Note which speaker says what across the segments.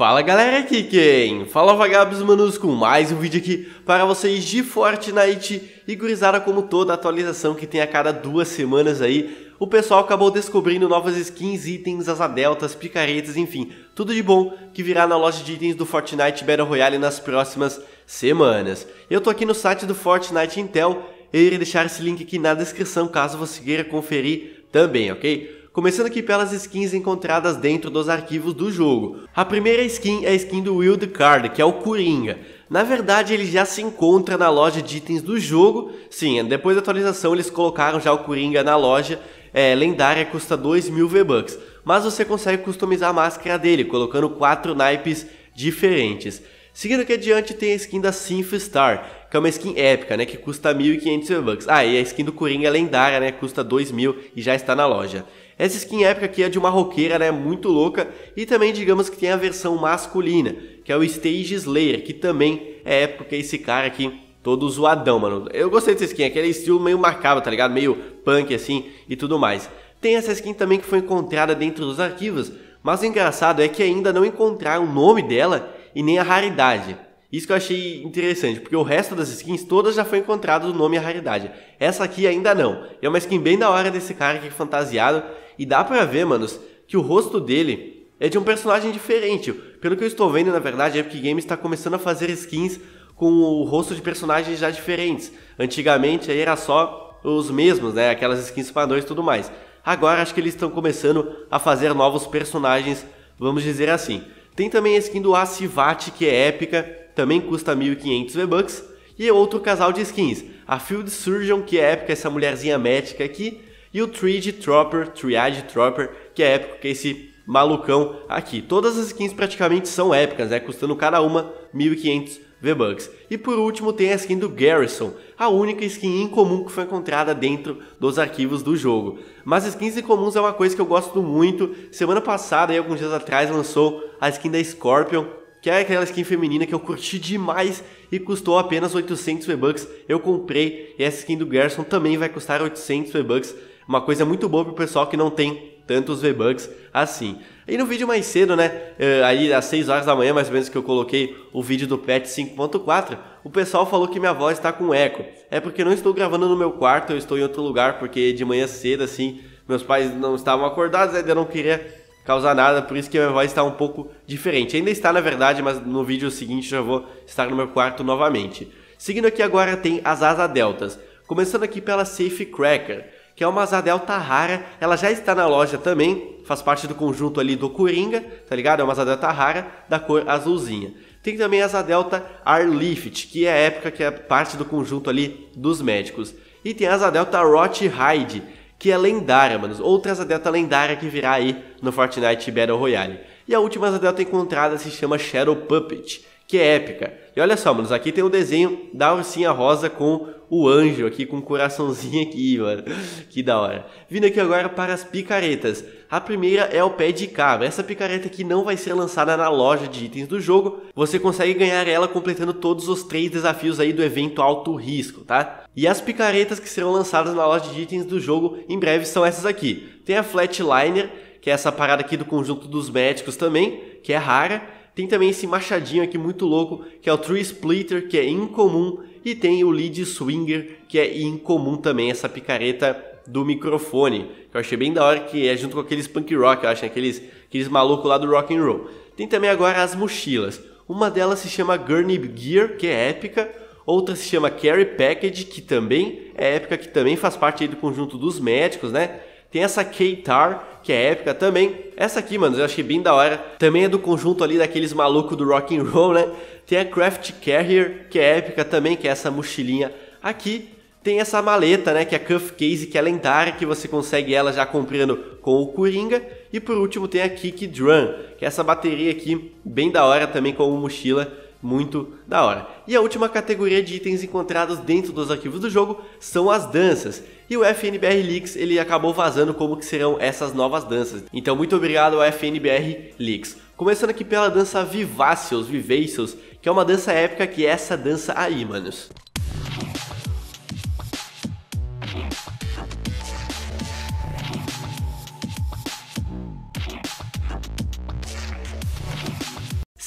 Speaker 1: Fala galera, aqui quem? Fala vagabos manos com mais um vídeo aqui para vocês de Fortnite e gurizada como toda atualização que tem a cada duas semanas aí o pessoal acabou descobrindo novas skins, itens, asa deltas, picaretas, enfim, tudo de bom que virá na loja de itens do Fortnite Battle Royale nas próximas semanas. Eu tô aqui no site do Fortnite Intel, eu irei deixar esse link aqui na descrição caso você queira conferir também, ok? Começando aqui pelas skins encontradas dentro dos arquivos do jogo. A primeira skin é a skin do Wild Card, que é o Coringa. Na verdade, ele já se encontra na loja de itens do jogo. Sim, depois da atualização eles colocaram já o Coringa na loja. É, lendária custa 2 mil V-Bucks, mas você consegue customizar a máscara dele, colocando quatro naipes diferentes. Seguindo aqui adiante tem a skin da Synth Star, que é uma skin épica, né, que custa 1.500 V-Bucks. Ah, e a skin do Coringa é lendária, né, custa 2.000 e já está na loja. Essa skin épica aqui é de uma roqueira, né? Muito louca. E também digamos que tem a versão masculina, que é o Stage Slayer, que também é época é esse cara aqui todo zoadão, mano. Eu gostei dessa skin, aquele estilo meio macabro, tá ligado? Meio punk assim e tudo mais. Tem essa skin também que foi encontrada dentro dos arquivos, mas o engraçado é que ainda não encontraram o nome dela e nem a raridade. Isso que eu achei interessante, porque o resto das skins todas já foi encontrado o nome e a raridade. Essa aqui ainda não. é uma skin bem da hora desse cara aqui é fantasiado e dá pra ver, manos, que o rosto dele é de um personagem diferente. Pelo que eu estou vendo, na verdade, a Epic Games está começando a fazer skins com o rosto de personagens já diferentes. Antigamente aí era só os mesmos, né? Aquelas skins padrões e tudo mais. Agora acho que eles estão começando a fazer novos personagens, vamos dizer assim. Tem também a skin do Asivati, que é épica, também custa 1500 V-Bucks. E é outro casal de skins, a Field Surgeon, que é épica, essa mulherzinha médica aqui, e o Triad Tropper, Triad Tropper, que é épico, que é esse malucão aqui. Todas as skins praticamente são épicas, né? Custando cada uma 1500 V-Bucks. E por último tem a skin do Garrison, a única skin incomum que foi encontrada dentro dos arquivos do jogo. Mas skins incomuns é uma coisa que eu gosto muito. Semana passada, aí, alguns dias atrás, lançou a skin da Scorpion, que é aquela skin feminina que eu curti demais e custou apenas 800 V-Bucks. Eu comprei e essa skin do Garrison também vai custar 800 V-Bucks. Uma coisa muito boa para o pessoal que não tem tantos V-Bucks assim. E no vídeo mais cedo, né? Eh, aí às 6 horas da manhã, mais ou menos, que eu coloquei o vídeo do patch 5.4, o pessoal falou que minha voz está com eco. É porque não estou gravando no meu quarto, eu estou em outro lugar, porque de manhã cedo, assim, meus pais não estavam acordados, eu não queria causar nada, por isso que minha voz está um pouco diferente. Ainda está, na verdade, mas no vídeo seguinte já vou estar no meu quarto novamente. Seguindo aqui agora tem as asa deltas. Começando aqui pela Safe Cracker que é uma delta rara, Ela já está na loja também, faz parte do conjunto ali do Coringa, tá ligado? É uma delta rara da cor azulzinha. Tem também a delta Arlift, que é a época que é parte do conjunto ali dos médicos. E tem a Azadelta Rot Hyde, que é lendária, mano. Outra delta lendária que virá aí no Fortnite Battle Royale. E a última delta encontrada se chama Shadow Puppet que é épica. E olha só, manos, aqui tem o um desenho da ursinha rosa com o anjo aqui, com o um coraçãozinho aqui, mano. Que da hora. Vindo aqui agora para as picaretas. A primeira é o pé de cabra. Essa picareta aqui não vai ser lançada na loja de itens do jogo. Você consegue ganhar ela completando todos os três desafios aí do evento alto risco, tá? E as picaretas que serão lançadas na loja de itens do jogo em breve são essas aqui. Tem a Flatliner, que é essa parada aqui do conjunto dos médicos também, que é rara tem também esse machadinho aqui muito louco, que é o True Splitter, que é incomum. E tem o Lead Swinger, que é incomum também, essa picareta do microfone. Que eu achei bem da hora, que é junto com aqueles punk rock, eu acho, né? aqueles, aqueles malucos lá do rock and roll. Tem também agora as mochilas. Uma delas se chama Gurney Gear, que é épica. Outra se chama Carry Package, que também é épica, que também faz parte do conjunto dos médicos, né? Tem essa K-Tar, que é épica também. Essa aqui, mano, eu achei bem da hora. Também é do conjunto ali daqueles malucos do rock and roll, né? Tem a Craft Carrier, que é épica também, que é essa mochilinha aqui. Tem essa maleta, né, que é a Cuff Case, que é lendária, que você consegue ela já comprando com o Coringa. E por último tem a Kick Drum, que é essa bateria aqui, bem da hora também como mochila, muito da hora. E a última categoria de itens encontrados dentro dos arquivos do jogo são as danças. E o FNBR Leaks ele acabou vazando como que serão essas novas danças. Então muito obrigado ao FNBR Leaks. Começando aqui pela dança Vivacios, Vivacios, que é uma dança épica que é essa dança aí, manos.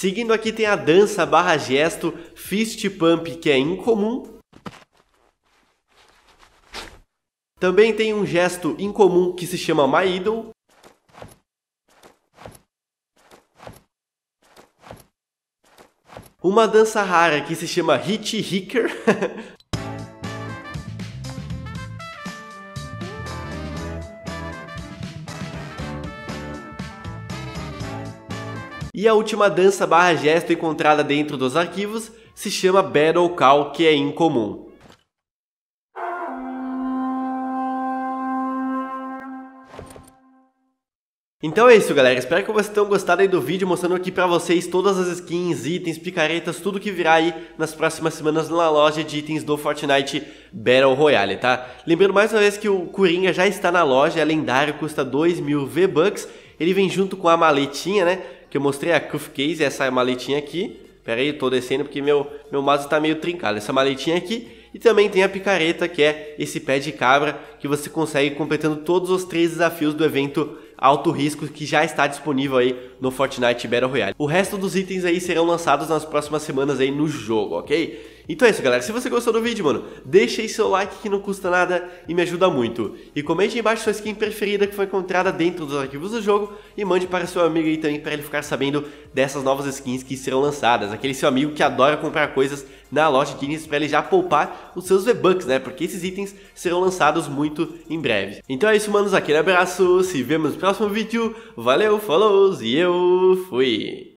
Speaker 1: Seguindo aqui tem a dança barra gesto fist pump, que é incomum. Também tem um gesto incomum que se chama My Idol. Uma dança rara que se chama Hit Hicker. E a última dança barra gesto encontrada dentro dos arquivos se chama Battle Call, que é incomum. Então é isso galera, espero que vocês tenham gostado aí do vídeo mostrando aqui pra vocês todas as skins, itens, picaretas, tudo que virá aí nas próximas semanas na loja de itens do Fortnite Battle Royale, tá? Lembrando mais uma vez que o Coringa já está na loja, é lendário, custa 2 mil V-Bucks, ele vem junto com a maletinha, né? que eu mostrei a cuff case, essa maletinha aqui. Pera aí, eu tô descendo porque meu, meu mouse tá meio trincado. Essa maletinha aqui. E também tem a picareta, que é esse pé de cabra, que você consegue completando todos os três desafios do evento alto risco que já está disponível aí no Fortnite Battle Royale. O resto dos itens aí serão lançados nas próximas semanas aí no jogo, ok? Então é isso, galera. Se você gostou do vídeo, mano, deixa aí seu like que não custa nada e me ajuda muito. E comente aí embaixo sua skin preferida que foi encontrada dentro dos arquivos do jogo e mande para seu amigo aí também para ele ficar sabendo dessas novas skins que serão lançadas. Aquele seu amigo que adora comprar coisas na loja de itens para ele já poupar os seus V-Bucks, né? Porque esses itens serão lançados muito em breve. Então é isso, manos. Aquele abraço. Se vemos no próximo vídeo. Valeu, falou e eu fui.